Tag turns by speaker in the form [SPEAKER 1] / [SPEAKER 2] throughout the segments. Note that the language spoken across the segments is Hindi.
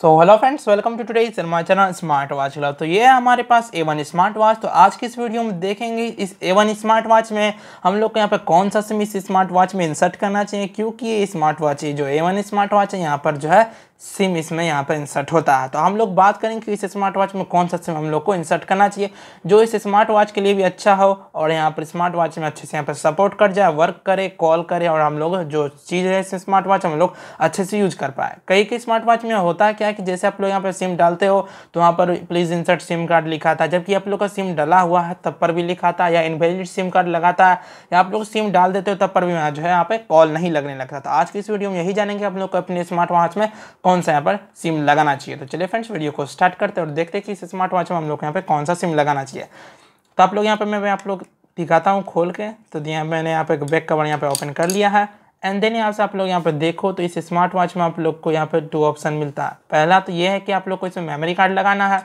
[SPEAKER 1] so hello friends welcome to today Sharma channel smart watch लो तो ये है हमारे पास ए वन स्मार्ट वॉच तो आज की इस वीडियो में देखेंगे इस ए वन स्मार्ट वॉच में हम लोग को यहाँ पर कौन सा सिम इस स्मार्ट वॉच में इंसर्ट करना चाहिए क्योंकि ये स्मार्ट वॉच ये जो ए वन स्मार्ट वॉच है यहाँ पर जो है सिम इसमें यहाँ पर इंसर्ट होता है तो हम लोग बात करेंगे कि इस स्मार्ट वॉच में कौन सा सिम हम लोग को इंसर्ट करना चाहिए जो इस स्मार्ट वॉच के लिए भी अच्छा हो और यहाँ पर स्मार्ट वॉच में अच्छे से यहाँ पर सपोर्ट कर जाए वर्क करे कॉल करे और हम लोग जो चीज़ है इस स्मार्ट वॉच हम लोग अच्छे से यूज़ कर पाए कई कई स्मार्ट वॉच में होता है कि क्या है कि जैसे आप लोग यहाँ पर सिम डालते हो तो वहाँ पर प्लीज़ इंसर्ट सिम कार्ड लिखा था जबकि आप लोग का सिम डला हुआ है तब पर भी लिखा था या इनवेलिड सिम कार्ड लगा था या आप लोग सिम डाल देते हो तब पर भी जो है यहाँ पर कॉल नहीं लगने लगता था आज की इस वीडियो में यही जानेंगे आप लोग को अपने स्मार्ट वॉच में कौन सा यहाँ पर सिम लगाना चाहिए तो चलिए फ्रेंड्स वीडियो को स्टार्ट करते और देखते कि इस स्मार्ट वॉच में हम लोग यहाँ पर कौन सा सिम लगाना चाहिए तो आप लोग यहाँ पर मैं आप लोग दिखाता हूँ खोल के तो यहाँ मैंने यहाँ पर बैक कवर यहाँ पे ओपन कर लिया है एंड देन यहाँ से आप लोग यहाँ पर देखो तो इस स्मार्ट वॉच में आप लोग को यहाँ पर टू ऑप्शन मिलता है पहला तो ये है कि आप लोग को इसमें मेमोरी कार्ड लगाना है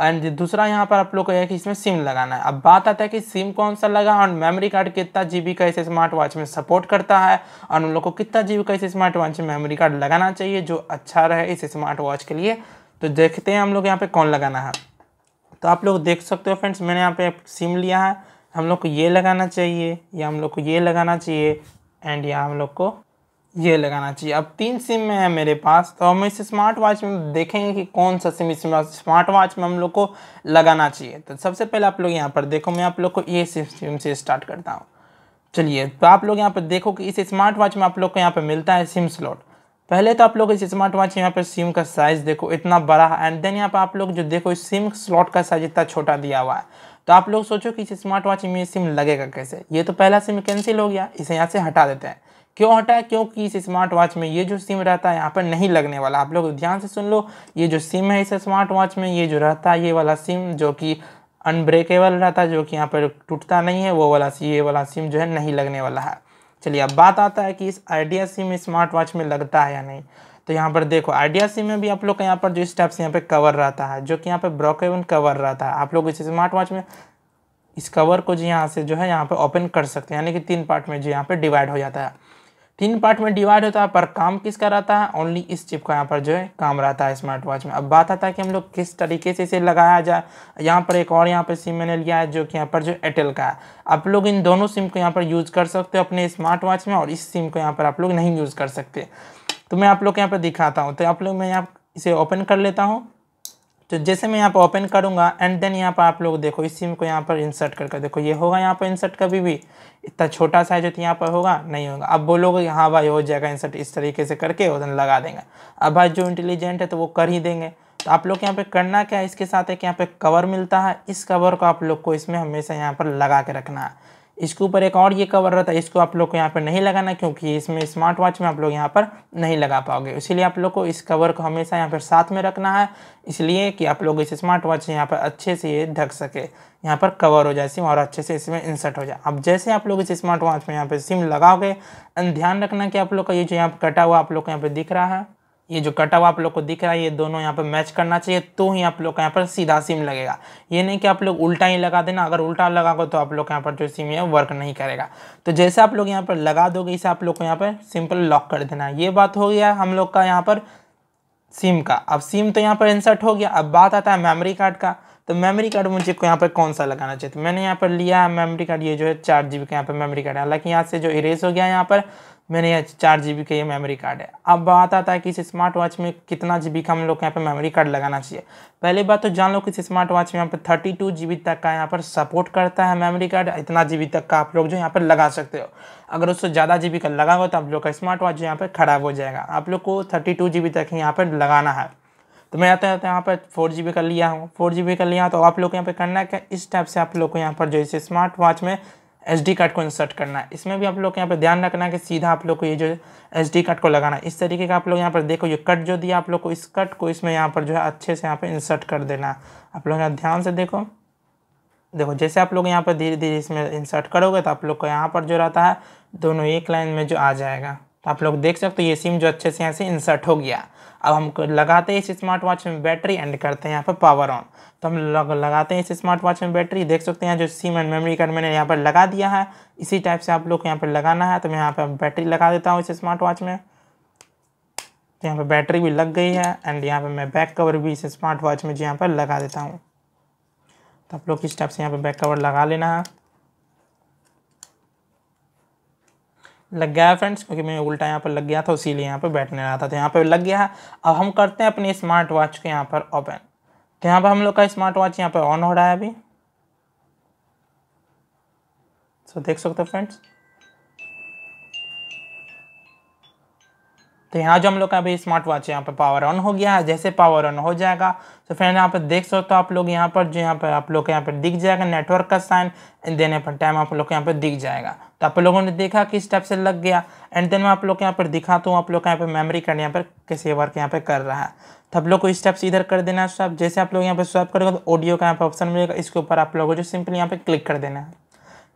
[SPEAKER 1] एंड दूसरा यहाँ पर आप लोग को यह है कि इसमें सिम लगाना है अब बात आता है कि सिम कौन सा लगा और मेमोरी कार्ड कितना जी का इस स्मार्ट वॉच में सपोर्ट करता है और उन लोग को कितना जी का इस स्मार्ट वॉच में मेमोरी कार्ड लगाना चाहिए जो अच्छा रहे इस स्मार्ट वॉच के लिए तो देखते हैं हम लोग यहाँ पर कौन लगाना है तो आप लोग देख सकते हो फ्रेंड्स मैंने यहाँ पे सिम लिया है हम लोग को ये लगाना चाहिए या हम लोग को ये लगाना चाहिए एंड यहाँ हम लोग को ये लगाना चाहिए अब तीन सिम में है मेरे पास तो हम इस स्मार्ट वॉच में देखेंगे कि कौन सा सिम इस स्मार्ट वॉच में हम लोग को लगाना चाहिए तो सबसे पहले आप लोग यहाँ पर देखो मैं आप लोग को ये सिम से स्टार्ट करता हूँ चलिए तो आप लोग यहाँ पर देखो कि इस स्मार्ट वॉच में आप लोग को यहाँ पर मिलता है सिम स्लॉट पहले तो आप लोग इस स्मार्ट वॉच यहाँ पर सिम का साइज़ देखो इतना बड़ा है एंड देन यहाँ पर आप लोग जो देखो इस सिम स्लॉट का साइज़ इतना छोटा दिया हुआ है तो आप लोग सोचो कि इस स्मार्ट वॉच में सिम लगेगा कैसे ये तो पहला सिम कैंसिल हो गया इसे यहाँ से हटा देते हैं क्यों है क्योंकि इस स्मार्ट वॉच में ये जो सिम रहता है यहाँ पर नहीं लगने वाला आप लोग ध्यान से सुन लो ये जो सिम है इस स्मार्ट वॉच में ये जो रहता है ये वाला सिम जो कि अनब्रेकेबल रहता है जो कि यहाँ पर टूटता नहीं है वो वाला ये वाला सिम जो है नहीं लगने वाला है चलिए अब बात आता है कि इस आइडिया सिम स्मार्ट वॉच में लगता है या नहीं तो यहाँ पर देखो आइडिया सिम में भी आप लोग का यहाँ पर जो स्टेप्स यहाँ पे कवर रहता है जो कि यहाँ पे ब्रोकेवन कवर रहता है आप लोग इस स्मार्ट वॉच में इस कवर को जो यहाँ से जो है यहाँ पे ओपन कर सकते हैं यानी कि तीन पार्ट में जो यहाँ पे डिवाइड हो जाता है तीन पार्ट में डिवाइड होता है पर काम किसका रहता है ओनली इस चिप का यहाँ पर जो है काम रहता है स्मार्ट वॉच में अब बात आता है कि हम लोग किस तरीके से इसे लगाया जाए यहाँ पर एक और यहाँ पर सिम मैंने लिया है जो कि यहाँ पर जो एयरटेल का है आप लोग इन दोनों सिम को यहाँ पर यूज़ कर सकते हो अपने स्मार्ट वॉच में और इस सिम को यहाँ पर आप लोग नहीं यूज़ कर सकते तो मैं आप लोग को यहाँ पर दिखाता हूँ तो आप लोग मैं यहाँ इसे ओपन कर लेता हूँ तो जैसे मैं यहाँ पर ओपन करूँगा एंड देन यहाँ पर आप लोग देखो इस सिम को यहाँ पर इंसर्ट करके कर, देखो ये होगा यहाँ पर इंसर्ट कभी भी इतना छोटा साइज होता यहाँ पर होगा नहीं होगा अब बोलोगे हाँ भाई हो जाएगा इंसर्ट इस तरीके से करके उधर लगा देंगे अब भाई जो इंटेलिजेंट है तो वो कर ही देंगे तो आप लोग यहाँ पे करना क्या है इसके साथ एक यहाँ पे कवर मिलता है इस कवर को आप लोग को इसमें हमेशा यहाँ पर लगा के रखना है इसके ऊपर एक और ये कवर रहता है इसको आप लोग को यहाँ पर नहीं लगाना क्योंकि इसमें स्मार्ट वॉच में आप लोग यहाँ पर नहीं लगा पाओगे इसीलिए आप लोग को इस कवर को हमेशा यहाँ पर साथ में रखना है इसलिए कि आप लोग इस स्मार्ट वॉच यहाँ पर अच्छे से ये ढक सके यहाँ पर कवर हो जाए सिम और अच्छे से इसमें इंसर्ट हो जाए अब जैसे आप लोग इस स्मार्ट वॉच में यहाँ पर सिम लगाओगे ध्यान रखना कि आप लोग का ये जो यहाँ पर कटा हुआ आप लोग को यहाँ पर दिख रहा है ये जो कट आप लोग को दिख रहा है ये दोनों यहाँ पर मैच करना चाहिए तो ही आप लोग का यहाँ पर सीधा सिम लगेगा ये नहीं कि आप लोग उल्टा ही लगा देना अगर उल्टा लगा तो आप लोग यहाँ पर जो सिम है वर्क नहीं करेगा तो जैसे आप लोग यहाँ पर लगा दोगे इसे आप लोग को यहाँ पर सिंपल लॉक कर देना ये बात हो गया हम लोग का यहाँ पर सिम का अब सिम तो यहाँ पर इंसर्ट हो गया अब बात आता है मेमोरी कार्ड का तो मेमोरी कार्ड मुझे को यहाँ पर कौन सा लगाना चाहिए तो मैंने यहाँ पर लिया है मेमोरी कार्ड ये जो है चार जी का यहाँ पर मेमोरी कार्ड है हालांकि यहाँ से जो इरेज हो गया यहाँ पर मैंने ये चार जी बी का ये मेमोरी कार्ड है अब बात आता है कि इस स्मार्ट वॉच में कितना जी बी का हम लोग यहाँ पे मेमोरी कार्ड लगाना चाहिए पहली बात तो जान लो कि इस स्मार्ट वॉच में यहाँ पे थर्टी टू जी बी तक का यहाँ पर सपोर्ट करता है मेमोरी कार्ड इतना जी बी तक का आप लोग जो यहाँ पर लगा सकते हो अगर उससे ज़्यादा जी बी का लगा हो तो आप लोग का स्मार्ट वॉच जो यहाँ पर ख़राब हो जाएगा आप लोग को थर्टी टू जी बी तक यहाँ पर लगाना है तो मैं आता आता तो यहाँ पर फोर जी बी का लिया हूँ फोर जी बी का लिया तो आप लोग यहाँ पर करना है क्या इस टाइप से आप लोग को यहाँ पर जो इस स्मार्ट वॉच में एस कार्ड को इंसर्ट करना है इसमें भी आप लोग यहाँ पर ध्यान रखना है कि सीधा आप लोग को ये जो एस कार्ड को लगाना है इस तरीके का आप लोग यहाँ पर देखो ये कट जो दिया आप लोग को इस कट को इसमें यहाँ पर जो है अच्छे से यहाँ पर इंसर्ट कर देना है आप लोग यहाँ ध्यान से देखो देखो जैसे आप लोग यहाँ पर धीरे धीरे इसमें इंसर्ट करोगे तो आप लोग को यहाँ पर जो रहता है दोनों एक लाइन में जो आ जाएगा तो आप लोग देख सकते हो ये सिम जो अच्छे से यहाँ से इंसर्ट हो गया अब हम लगाते हैं इस स्मार्ट वॉच में बैटरी एंड करते हैं यहाँ पर पावर ऑन तो हम लग, लगाते हैं इस स्मार्ट वॉच में बैटरी देख सकते हैं जो सिम एंड मेमोरी कार्ड मैंने यहाँ पर लगा दिया है इसी टाइप से आप लोग को यहाँ पर लगाना है तो मैं यहाँ पर बैटरी लगा देता हूँ इस स्मार्ट वॉच में तो यहाँ पर बैटरी भी लग गई है एंड यहाँ पर मैं बैक कवर भी इस स्मार्ट वॉच में जो यहाँ पर लगा देता हूँ तो आप लोग इस टाइप से यहाँ पर बैक कवर लगा लेना है लग गया है फ्रेंड्स क्योंकि मैं उल्टा यहाँ पर लग गया था उसीलिए यहाँ पर बैठने रहा था तो यहाँ पर लग गया है अब हम करते हैं अपनी स्मार्ट वॉच को यहाँ पर ओपन तो यहाँ पर हम लोग का स्मार्ट वॉच यहाँ पर ऑन हो रहा है अभी तो देख सकते हो फ्रेंड्स तो यहाँ जो हम लोग का अभी स्मार्ट वॉच यहाँ पर पावर ऑन हो गया है जैसे पावर ऑन हो जाएगा तो फ्रेंड यहाँ पर देख सकते हो आप लोग यहाँ पर जो यहाँ पर आप लोग यहाँ पर दिख जाएगा नेटवर्क का साइन देने पर टाइम आप लोग यहाँ पर दिख जाएगा तो आप लोगों ने देखा किस टाइप से लग गया एंड देन मैं आप लोग यहाँ पर दिखाता हूँ आप लोग यहाँ पर मेमरी कार्ड यहाँ पर कैसे वर्क यहाँ पर कर रहा है तो आप लोग को स्टेप्स इधर कर देना है स्वाप जैसे आप लोग यहाँ पर स्वाप करेगा तो ऑडियो का यहाँ पर ऑप्शन मिलेगा इसके ऊपर आप लोगों को जो सिंपली यहाँ पर क्लिक कर देना है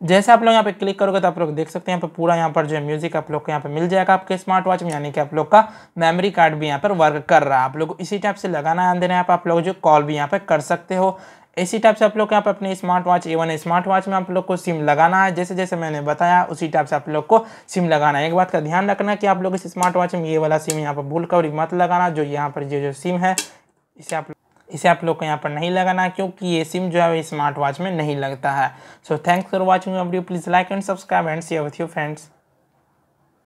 [SPEAKER 1] जैसे आप लोग यहाँ पे क्लिक करोगे तो आप लोग देख सकते हैं यहाँ पे पूरा यहाँ पर जो म्यूजिक आप लोग को यहाँ पे मिल जाएगा आपके स्मार्ट वॉच में यानी कि आप लोग का मेमोरी कार्ड भी यहाँ पर वर्क कर रहा है आप लोग इसी टाइप से लगाना है अंदर यहाँ आप लोग जो कॉल भी यहाँ पर कर सकते हो इसी टाइप से आप लोग यहाँ पर अपने स्मार्ट वॉच एवन स्मार्ट वॉच में आप लोग को सिम लगाना है जैसे जैसे मैंने बताया उसी टाइप से आप लोग को सिम लगाना है एक बात का ध्यान रखना कि आप लोग इस स्मार्ट वॉच में ये वाला सिम यहाँ पर भूल कर मत लगाना जो यहाँ पर ये जो सिम है इसे आप इसे आप लोग को यहाँ पर नहीं लगाना क्योंकि ये सिम जो है वो स्मार्ट वॉच में नहीं लगता है so thanks for watching video please like and subscribe and share with you friends